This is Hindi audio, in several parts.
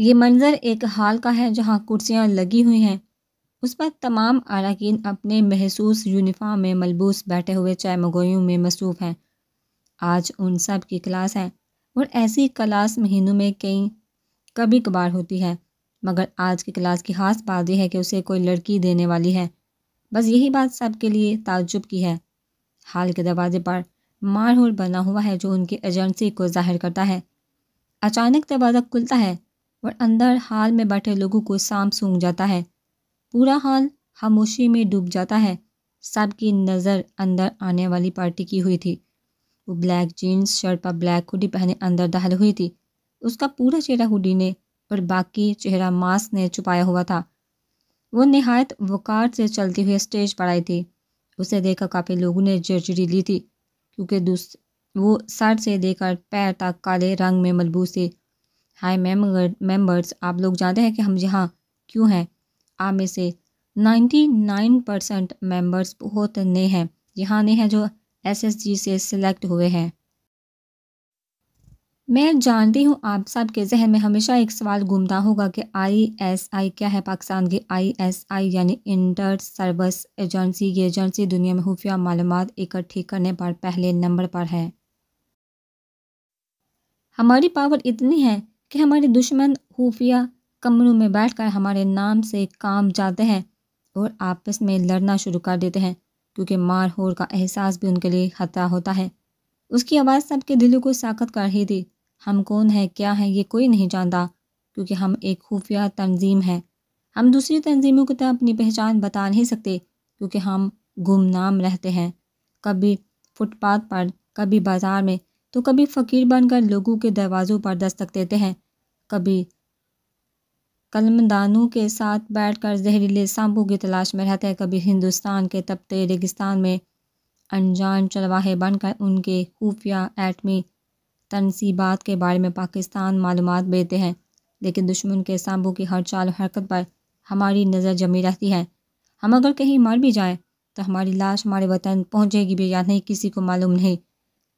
ये मंज़र एक हाल का है जहाँ कुर्सियाँ लगी हुई हैं उस पर तमाम अरकान अपने महसूस यूनिफाम में मलबूस बैठे हुए चाय मगोयों में मसरूफ़ हैं आज उन सब की क्लास है और ऐसी क्लास महीनों में कई कभी कभार होती है मगर आज की क्लास की खास बात यह है कि उसे कोई लड़की देने वाली है बस यही बात सब के लिए ताजुब की है हाल के दरवाजे पर मारहोल बना हुआ है जो उनकी एजेंसी को जाहिर करता है अचानक दरवाज़ा खुलता है और अंदर हाल में बैठे लोगों को सांप सूंघ जाता है पूरा हाल खामोशी में डूब जाता है सब की नज़र अंदर आने वाली पार्टी की हुई थी वो ब्लैक जीन्स शर्ट पर ब्लैक हुडी पहने अंदर दाखिल हुई थी उसका पूरा चेहरा हुडी ने और बाकी चेहरा मास्क ने छुपाया हुआ था वो नहायत वकार से चलती हुई स्टेज पर आई थी उसे देखकर काफ़ी लोगों ने जर्जरी ली थी क्योंकि वो सर से देकर पैर तक काले रंग में मलबूस थी हाय मेम्बर मेम्बर्स आप लोग जानते हैं कि हम यहाँ क्यों हैं आप में से नाइन्टी नाइन परसेंट मेम्बर्स बहुत नए हैं यहाँ नए हैं जो एसएसजी से सिलेक्ट हुए हैं मैं जानती हूँ आप सब के जहन में हमेशा एक सवाल घूमता होगा कि आईएसआई क्या है पाकिस्तान की आईएसआई यानी इंटर सर्विस एजेंसी ये एजेंसी दुनिया में खुफिया मालूम इकट्ठी करने पर पहले नंबर पर है हमारी पावर इतनी है कि हमारे दुश्मन खुफिया कमरों में बैठकर हमारे नाम से काम जाते हैं और आपस में लड़ना शुरू कर देते हैं क्योंकि मार होर का एहसास भी उनके लिए खतरा होता है उसकी आवाज़ सबके दिलों को साकत कर रही थी हम कौन है क्या है ये कोई नहीं जानता क्योंकि हम एक खुफिया तंजीम है हम दूसरी तंजीमों की तरह अपनी पहचान बता नहीं सकते क्योंकि हम गुमनाम रहते हैं कभी फुटपाथ पर कभी बाज़ार में तो कभी फ़कीर बनकर लोगों के दरवाज़ों पर दस्तक देते हैं कभी कलमदानों के साथ बैठकर जहरीले सांपों की तलाश में रहते हैं कभी हिंदुस्तान के तबते रेगिस्तान में अनजान चलवाहे बनकर उनके खुफिया एटमी तनसीबात के बारे में पाकिस्तान मालूम देते हैं लेकिन दुश्मन के सांपों की हर चाल हरकत पर हमारी नज़र जमी रहती है हम अगर कहीं मर भी जाएँ तो हमारी लाश हमारे वतन पहुँचेगी भी या नहीं किसी को मालूम नहीं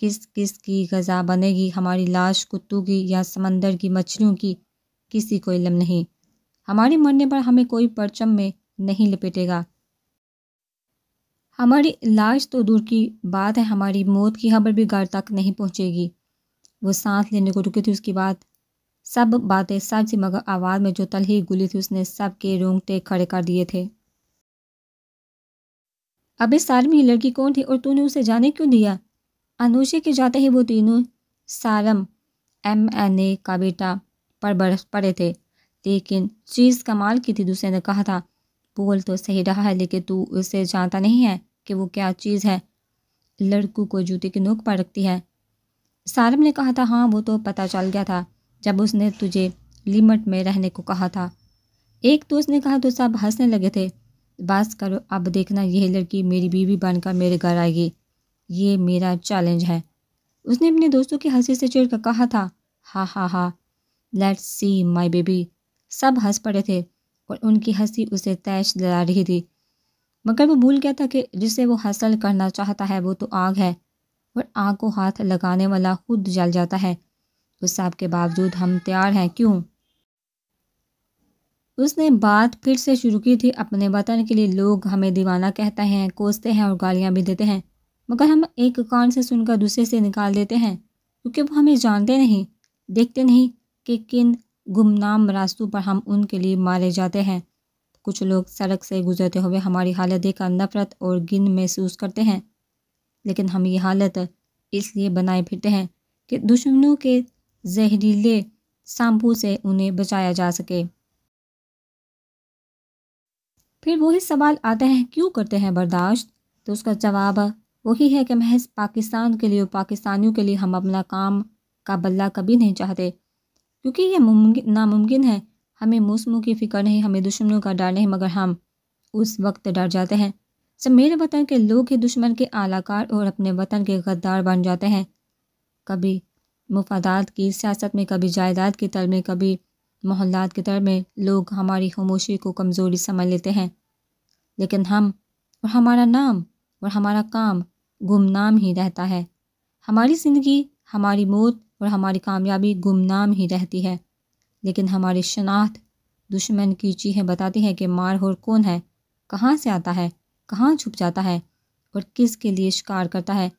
किस किस की गज़ा बनेगी हमारी लाश कुत्तू की या समंदर की मछलियों की किसी को इलम नहीं हमारे मरने पर हमें कोई परचम में नहीं लपेटेगा हमारी लाश तो दूर की बात है हमारी मौत की खबर भी घर तक नहीं पहुंचेगी वो सांस लेने को रुकी थी उसके बाद सब बातें सच मगर आवाज़ में जो तल ही गुली थी उसने सबके रोंगटे खड़े कर दिए थे अब इस साल में लड़की कौन थी और तूने उसे जाने क्यों दिया अनुशे के जाते ही वो तीनों सारम एम एन ए का बेटा पर बरस पड़े थे लेकिन चीज़ कमाल की थी दूसरे ने कहा था बोल तो सही रहा है लेकिन तू उसे जानता नहीं है कि वो क्या चीज़ है लड़कू को जूते की नोक पर रखती है सारम ने कहा था हाँ वो तो पता चल गया था जब उसने तुझे लिमिट में रहने को कहा था एक दोस्त तो ने कहा तो सब हंसने लगे थे बस करो अब देखना यह लड़की मेरी बीवी बनकर मेरे घर आएगी ये मेरा चैलेंज है उसने अपने दोस्तों की हंसी से चिड़ कहा था हा हा हा लेट सी माई बेबी सब हंस पड़े थे और उनकी हंसी उसे तैश दिला रही थी मगर वो भूल गया था कि जिसे वो हासिल करना चाहता है वो तो आग है और आग को हाथ लगाने वाला खुद जल जाता है उस सब के बावजूद हम तैयार हैं क्यों उसने बात फिर से शुरू की थी अपने वतन के लिए लोग हमें दीवाना कहते हैं कोसते हैं और गालियां भी देते हैं मगर हम एक कान से सुनकर दूसरे से निकाल देते हैं क्योंकि वो हमें जानते नहीं देखते नहीं कि किन गुमनाम रास्तों पर हम उनके लिए मारे जाते हैं कुछ लोग सड़क से गुजरते हुए हमारी हालत देखकर नफरत और गिन महसूस करते हैं लेकिन हम ये हालत इसलिए बनाए फिरते हैं कि दुश्मनों के जहरीले सांपू से उन्हें बचाया जा सके फिर वही सवाल आते हैं क्यों करते हैं बर्दाश्त तो उसका जवाब वही है कि महज पाकिस्तान के लिए और पाकिस्तानियों के लिए हम अपना काम का बल्ला कभी नहीं चाहते क्योंकि ये नामुमकिन है हमें मौसमों की फ़िक्र नहीं हमें दुश्मनों का डर नहीं मगर हम उस वक्त डर जाते हैं जब मेरे वतन के लोग ही दुश्मन के आलाकार और अपने वतन के गद्दार बन जाते हैं कभी मुफादात की सियासत में कभी जायदाद की तर में कभी मोहल्लात की तर में लोग हमारी खामोशी को कमज़ोरी समझ लेते हैं लेकिन हम और हमारा नाम और हमारा काम गुमनाम ही रहता है हमारी ज़िंदगी हमारी मौत और हमारी कामयाबी गुमनाम ही रहती है लेकिन हमारी शनाख्त दुश्मन की चीहें बताती है कि मारहोर कौन है कहाँ से आता है कहाँ छुप जाता है और किस के लिए शिकार करता है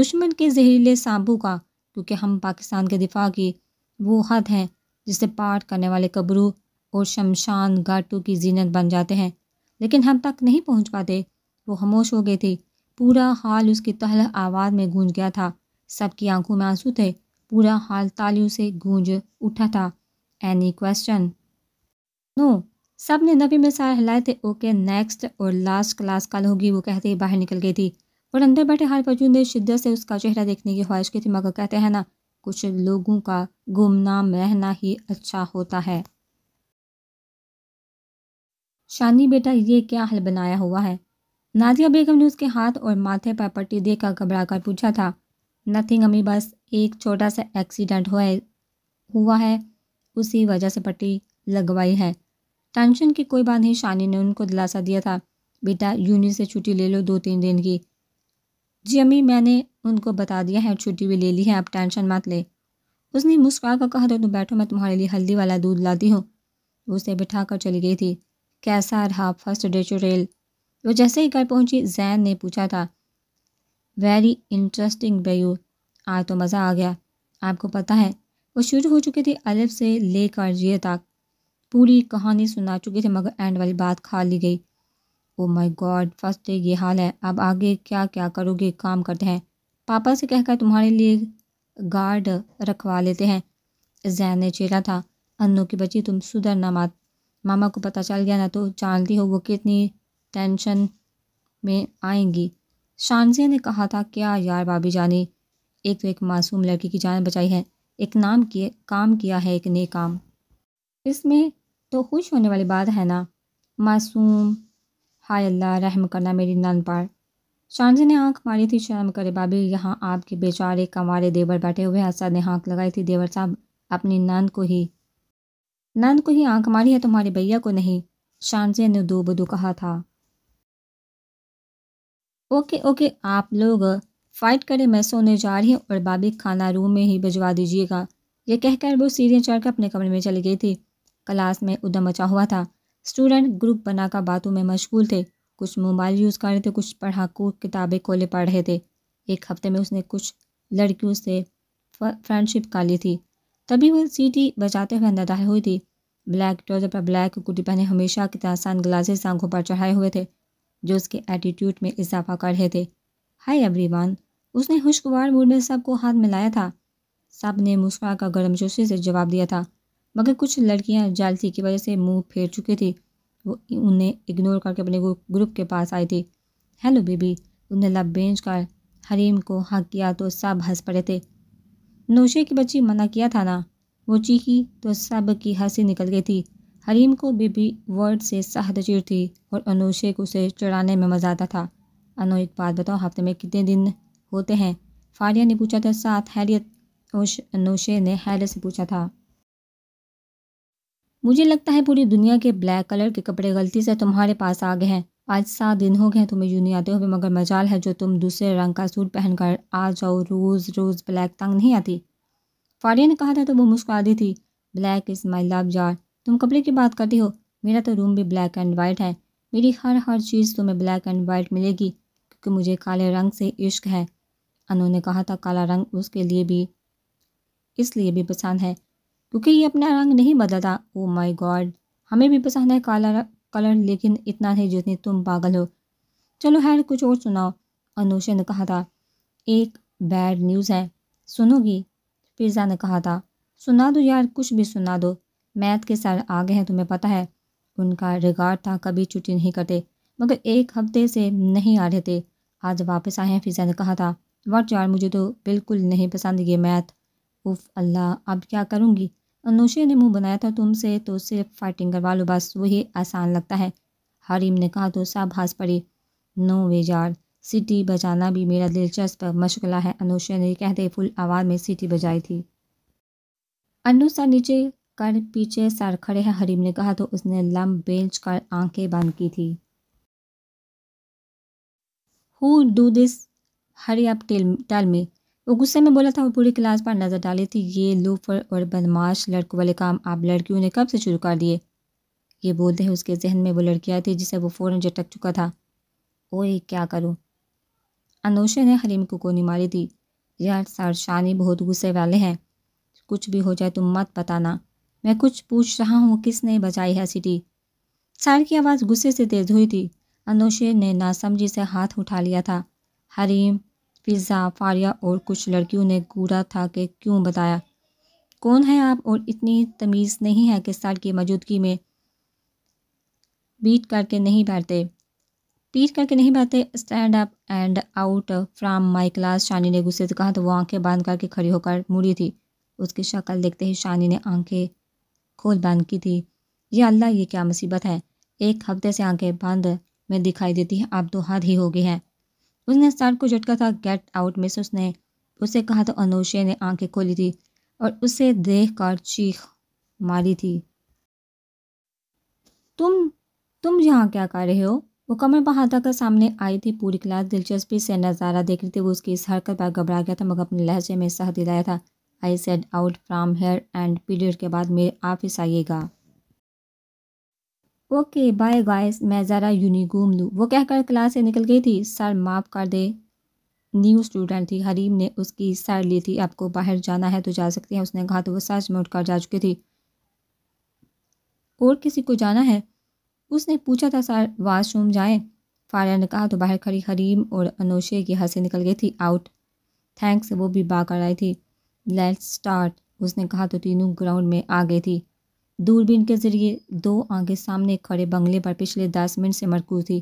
दुश्मन के जहरीले सांपू का क्योंकि हम पाकिस्तान के दिफा की वो हद हैं जिसे पार करने वाले कब्रू और शमशान घाटों की जीनत बन जाते हैं लेकिन हम तक नहीं पहुंच पाते वो खामोश हो गए थे पूरा हाल उसकी तहल आवाज़ में गूंज गया था सबकी आंखों में आंसू थे पूरा हाल तालियों से गूंज उठा था एनी क्वेश्चन नो सब ने नबी में सारे हिलाए थे ओके नेक्स्ट और लास्ट क्लास कल होगी वो कहते ही बाहर निकल गई थी और अंदर बैठे हर वजूद ने शिद्दत से उसका चेहरा देखने की ख्वाहिश की थी मगर कहते हैं ना कुछ लोगों का गुमनाम रहना ही अच्छा होता है शानी बेटा ये क्या हल बनाया हुआ है नाजिया बेगम ने उसके हाथ और माथे पर पट्टी देखकर घबराकर पूछा था नथिंग अम्मी बस एक छोटा सा एक्सीडेंट हुआ है हुआ है उसी वजह से पट्टी लगवाई है टेंशन की कोई बात नहीं शानी ने उनको दिलासा दिया था बेटा यूनि से छुट्टी ले लो दो तीन दिन की जी अम्मी मैंने उनको बता दिया है छुट्टी भी ले ली है अब टेंशन मत ले उसने मुस्कुरा कर कहा तो तुम बैठो मैं तुम्हारे लिए हल्दी वाला दूध लाती हूँ उसे बिठा कर चली गई थी कैसा रहा फर्स्ट डे चुड़ैल वो तो जैसे ही घर पहुंची जैन ने पूछा था वेरी इंटरेस्टिंग बेयू आज तो मज़ा आ गया आपको पता है वो शुरू हो चुके थे अलिफ से लेकर ये तक पूरी कहानी सुना चुके थे मगर एंड वाली बात खा ली गई oh my god first day ये हाल है अब आगे क्या क्या करोगे काम करते हैं पापा से कहकर तुम्हारे लिए गार्ड रखवा लेते हैं जैन ने चेला था अन्नू की बच्ची तुम सुधरना मत मामा को पता चल गया ना तो जानती हो वो कितनी टेंशन में आएंगी शानजिया ने कहा था क्या यार भाभी जाने एक तो एक मासूम लड़की की जान बचाई है एक नाम किए काम किया है एक नए काम इसमें तो खुश होने वाली बात है ना मासूम हाय अल्लाह रहम करना मेरी नन पार शानजी ने आंख मारी थी शर्म करे भाभी यहाँ आपके बेचारे कंवारे देवर बैठे हुए हसा ने आँख लगाई थी देवर साहब अपनी नान को ही नान को ही आंख मारी है तुम्हारे भैया को नहीं शानजे ने दो बदू कहा था ओके ओके आप लोग फ़ाइट करें मैं सोने जा रही हूँ और बाबी खाना रूम में ही भिजवा दीजिएगा ये कहकर वो सीढ़ियाँ चढ़कर अपने कमरे में चली गई थी क्लास में उदम मचा हुआ था स्टूडेंट ग्रुप बनाकर बातों में मशगूल थे कुछ मोबाइल यूज़ कर रहे थे कुछ पढ़ाकू किताबें खोले पढ़ रहे थे एक हफ्ते में उसने कुछ लड़कियों से फ्रेंडशिप कर ली थी तभी वह सीटी बजाते हुए अंदर हुई थी ब्लैक ट्रोजर पर ब्लैक कुर्ती पहने हमेशा की तरह सन ग्लासेस आंखों पर चढ़ाए हुए थे जो उसके एटीट्यूड में इजाफा कर रहे थे हाय एवरीवन उसने खुशगवार मूड में सबको हाथ मिलाया था सब ने मुस्कुरा का गर्मजोशी से जवाब दिया था मगर कुछ लड़कियां जालसी की वजह से मुंह फेर चुकी थी वो उन्हें इग्नोर करके अपने ग्रुप के पास आई थी हेलो बेबी उन्हें लब बेंच कर हरीम को हक किया तो सब हंस पड़े थे नोशे की बच्ची मना किया था ना वो चीखी तो सब की हंसी निकल गई थी हरीम को बेबी वर्ड से सहदजीर थी और अनोशे को उसे चढ़ाने में मज़ा आता था अनु एक बात बताओ हफ्ते में कितने दिन होते हैं फारिया ने पूछा था साथ हैरियत अनोशे ने हैरियत से पूछा था मुझे लगता है पूरी दुनिया के ब्लैक कलर के कपड़े गलती से तुम्हारे पास आ गए हैं आज सात दिन हो गए हैं तुम्हें यूनी आते हो मगर मजाल है जो तुम दूसरे रंग का सूट पहनकर आ जाओ रोज़ रोज़ ब्लैक तंग नहीं आती फारिया ने कहा था तो वो मुस्कुरा दी थी ब्लैक इज़ माई लव यार तुम कपड़े की बात करती हो मेरा तो रूम भी ब्लैक एंड वाइट है मेरी हर हर चीज़ तुम्हें ब्लैक एंड वाइट मिलेगी क्योंकि मुझे काले रंग से इश्क है अनु ने कहा था काला रंग उसके लिए भी इसलिए भी पसंद है क्योंकि ये अपना रंग नहीं बदलता ओ माय गॉड हमें भी पसंद है काला कलर लेकिन इतना नहीं जितनी तुम पागल हो चलो हैर कुछ और सुनाओ अनुषा ने कहा था एक बैड न्यूज़ है सुनोगी फिरजा ने कहा था सुना दो यार कुछ भी सुना दो मैथ के सर आगे हैं तुम्हें पता है उनका रिगार्ड था कभी छुट्टी नहीं करते मगर एक हफ्ते से नहीं आ रहे थे आज वापस आए हैं फिज़ा ने कहा था वट यार मुझे तो बिल्कुल नहीं पसंद ये मैथ उफ अल्लाह अब क्या करूँगी अनुषे ने मुंह बनाया था तुमसे तो सिर्फ फाइटिंग करवा लो बस वही आसान लगता है हरीम ने कहा तो सब हंस पड़े नो वे यार सिटी बजाना भी मेरा दिलचस्प मशगला है अनुषा ने कहते फुल आवाज़ में सिटी बजाई थी अनुसा नीचे कर पीछे सर खड़े हैं हरीम ने कहा तो उसने लम बेच कर आंखें बंद की थी who do this hurry up tell tell वो गुस्से में बोला था वो पूरी क्लास पर नज़र डाली थी ये लूफर और बदमाश लड़कों वाले काम आप लड़कियों ने कब से शुरू कर दिए ये बोलते हैं उसके जहन में वो लड़कियाँ थी जिसे वो फ़ौरन झटक चुका था ओए क्या करूँ अनोशे ने हरीम को कोनी मारी थी यार सर शानी बहुत गुस्से वाले हैं कुछ भी हो जाए तुम मत बताना मैं कुछ पूछ रहा हूँ किसने बचाई है सीटी सार की आवाज़ गुस्से से तेज हुई थी अनुशे ने नासमझी से हाथ उठा लिया था हरीम फिज़ा फारिया और कुछ लड़कियों ने गूरा था कि क्यों बताया कौन है आप और इतनी तमीज़ नहीं है कि सार की मौजूदगी में बीट करके नहीं बैठते पीट करके नहीं बैठते stand up and out from my class Shani ने गुस्से से कहा तो वो आंखें बांध करके खड़ी होकर मुड़ी थी उसकी शक्ल देखते ही शानी ने आंखें खोल बंद की थी ये अल्लाह ये क्या मुसीबत है एक हफ्ते से आंखें बंद में दिखाई देती है आप तो हद ही हो गई हैं उसने स्टार को झटका था गेट आउट में से उसने उसे कहा तो अनोशे ने आंखें खोली थी और उसे देख कर चीख मारी थी तुम तुम यहाँ क्या कर रहे हो वो कमर बहादा कर सामने आई थी पूरी क्लास दिलचस्पी से नज़ारा देख रही थी वो उसकी इस हरकत पर घबरा गया था मगर अपने लहजे में सह दिलाया था I said out from here and period के बाद मेरे ऑफिस आइएगा ओके बाय गाइस मैं ज़रा यूनी घूम लूँ वो कहकर क्लास से निकल गई थी सर माफ़ कर दे न्यू स्टूडेंट थी हरीम ने उसकी सर ली थी आपको बाहर जाना है तो जा सकते हैं उसने कहा तो वो सच में उठकर जा चुकी थी और किसी को जाना है उसने पूछा था सर वाशरूम जाएं फारिया ने कहा तो बाहर खड़ी हरीम और अनोशे की हंसी निकल गई थी आउट थैंक्स वो भी बाकर आई थी लेट्स स्टार्ट उसने कहा तो तीनों ग्राउंड में आ गई थी दूरबीन के जरिए दो आगे सामने खड़े बंगले पर पिछले दस मिनट से मरकूज थी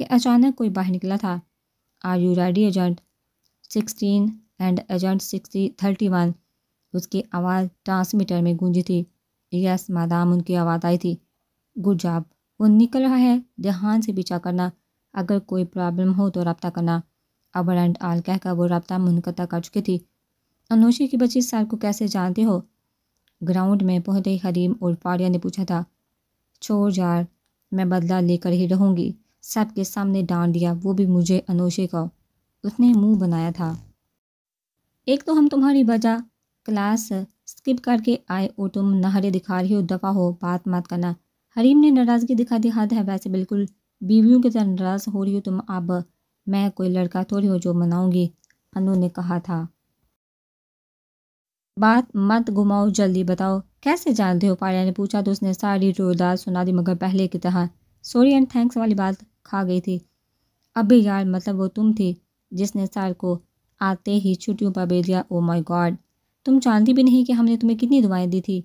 कि अचानक कोई बाहर निकला था are you ready agent sixteen and agent sixty thirty one उसकी आवाज़ ट्रांसमीटर में गूंजी थी यस मादाम उनकी आवाज़ आई थी गुड जॉब वो निकल रहा है ध्यान से पीछा करना अगर कोई प्रॉब्लम हो तो रबता करना अबर एंड आल कहकर वो रबता मुनकता कर चुकी थी अनुषी की बच्ची सर को कैसे जानते हो ग्राउंड में पहुंचे ही हरीम और पारिया ने पूछा था छोर यार मैं बदला लेकर ही सब सबके सामने डांट दिया वो भी मुझे अनोशे का उसने मुंह बनाया था एक तो हम तुम्हारी वजह क्लास स्किप करके आए और तुम नहरे दिखा रही हो दफ़ा हो बात मत करना हरीम ने नाराज़गी दिखा दी हद हाँ, है वैसे बिल्कुल बीवियों की तरह नाराज़ हो रही हो तुम अब मैं कोई लड़का थोड़ी हो जो मनाऊंगी अनु ने कहा था बात मत घुमाओ जल्दी बताओ कैसे जानते हो पाया ने पूछा तो उसने सारी रोदार सुना दी मगर पहले की तरह सॉरी एंड थैंक्स वाली बात खा गई थी अभी यार मतलब वो तुम थी जिसने सर को आते ही छुट्टियों पर भेज दिया ओ माय गॉड तुम जानती भी नहीं कि हमने तुम्हें कितनी दुआएं दी थी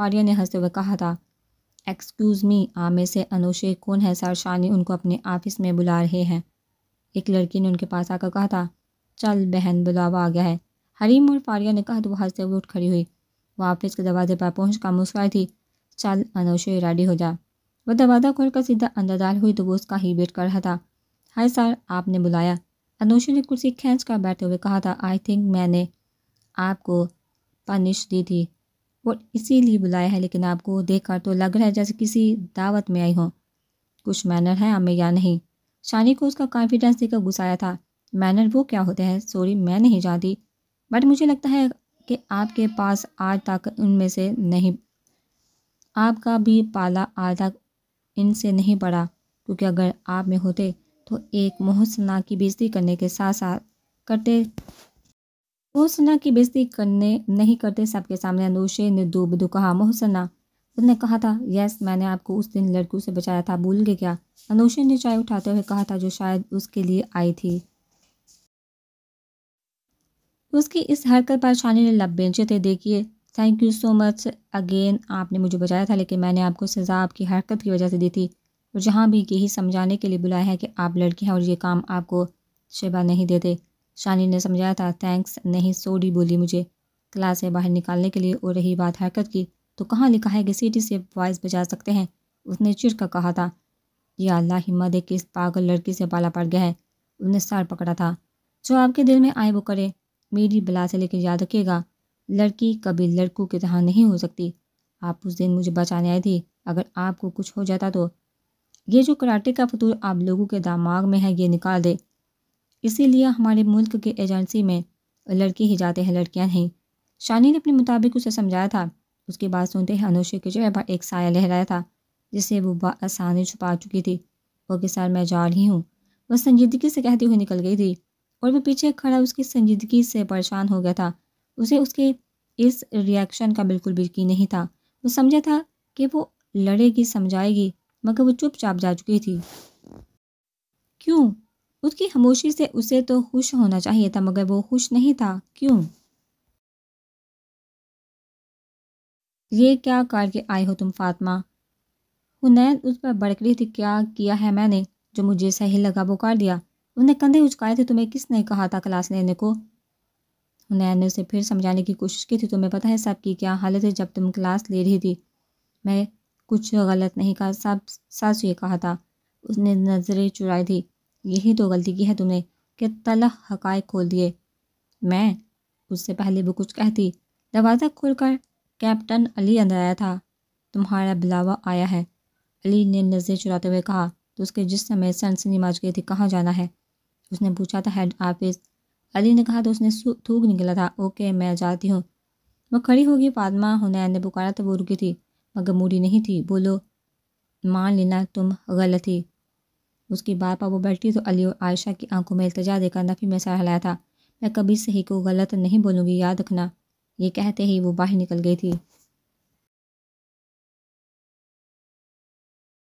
फारिया ने हंसते हुए कहा था एक्सक्यूज़ मी आमे से अनुशे कौन है सर शानी उनको अपने ऑफिस में बुला रहे हैं एक लड़की ने उनके पास आकर कहा था चल बहन बुलावा आ गया है हरीम और फारिया ने कहा तो वह हंसते हुए उठ खड़ी हुई वह ऑफिस के दरवाजे पर पहुँच कर मुस्कुराई थी चल अनोशे रेडी हो जा वह दरवाज़ा खोलकर सीधा अंदर दाल हुई तो वो उसका ही वेट कर रहा था हाय सर आपने बुलाया अनोशे ने कुर्सी खींच कर बैठते हुए कहा था आई थिंक मैंने आपको पनिश दी थी और इसीलिए बुलाया है लेकिन आपको देखकर तो लग रहा है जैसे किसी दावत में आई हो कुछ मैनर है हमें या नहीं शानी को उसका कॉन्फिडेंस देकर गुस्साया था मैनर वो क्या होते हैं सॉरी मैं नहीं जानती बट मुझे लगता है कि आपके पास आज तक उनमें से नहीं आपका भी पाला आज तक इनसे नहीं पड़ा क्योंकि अगर आप में होते तो एक मोहसना की बेजती करने के साथ साथ करते मोहसना की बेजती करने नहीं करते सबके सामने अनुशे ने दो दू कहा मोहसना उसने कहा था यस मैंने आपको उस दिन लड़कों से बचाया था भूल के क्या अनुशे ने चाय उठाते हुए कहा था जो शायद उसके लिए आई थी उसकी इस हरकत पर शानी ने लब बेचे थे देखिए thank you so much again आपने मुझे बचाया था लेकिन मैंने आपको सज़ा आपकी हरकत की वजह से दी थी और जहाँ भी यही समझाने के लिए बुलाया है कि आप लड़की हैं और ये काम आपको शेबा नहीं देते शानी ने समझाया था थैंक्स नहीं सोडी बोली मुझे क्लास से बाहर निकालने के लिए और रही बात हरकत की तो कहाँ लिखा है कि सीटी से वॉइस बजा सकते हैं उसने चिड़कर कहा था ये अल्लाह हिम्मत है कि इस पागल लड़की से पाला पड़ गया है उसने सर पकड़ा था जो आपके दिल में आए वो करे मेरी बला से लेकर याद रखिएगा लड़की कभी लड़कों की तरह नहीं हो सकती आप उस दिन मुझे बचाने आए थे अगर आपको कुछ हो जाता तो ये जो कराटे का फतूर आप लोगों के दिमाग में है ये निकाल दे इसीलिए हमारे मुल्क के एजेंसी में लड़के ही जाते हैं लड़कियां नहीं शानी ने अपने मुताबिक उसे समझाया था उसके बाद सुनते ही अनुषे के चेहरे पर एक साया लहराया था जिसे वो आसानी छुपा चुकी थी ओके सर मैं जा रही हूँ वह संजीदगी से कहती हुई निकल गई थी और वो पीछे खड़ा उसकी संजीदगी से परेशान हो गया था उसे उसके इस रिएक्शन का बिल्कुल भी यकीन नहीं था वो समझा था कि वो लड़ेगी समझाएगी मगर वो चुपचाप जा चुकी थी क्यों उसकी खामोशी से उसे तो खुश होना चाहिए था मगर वो खुश नहीं था क्यों ये क्या करके आए हो तुम फातिमा हुनैन उस पर भड़क रही थी क्या किया है मैंने जो मुझे सही लगा वो कर दिया उन्हें कंधे उचकाए थे तुम्हें किसने कहा था क्लास लेने को हुनैन ने उसे फिर समझाने की कोशिश की थी तुम्हें पता है साहब की क्या हालत है जब तुम क्लास ले रही थी मैं कुछ गलत नहीं कहा साहब सास ये कहा था उसने नज़रें चुराई थी यही तो गलती की है तुमने कि तलह हकाए खोल दिए मैं उससे पहले वो कुछ कहती दरवाज़ा खोलकर कैप्टन अली अंदर आया था तुम्हारा बुलावा आया है अली ने नज़रें चुराते हुए कहा तो उसके जिसम में सनसनी माच गई थी कहाँ जाना है उसने पूछा था हेड ऑफिस अली ने कहा तो उसने थूक निकला था ओके मैं जाती हूँ वह खड़ी होगी फादमा हुनैन ने पुकारा तो वो रुकी थी मगर मूढ़ी नहीं थी बोलो मान लेना तुम गलत थी उसके बाद पर वो बैठी तो अली और आयशा की आंखों में इल्तजा देकर नफ़ी में सहलाया हिलाया था मैं कभी सही को गलत नहीं बोलूँगी याद रखना ये कहते ही वो बाहर निकल गई थी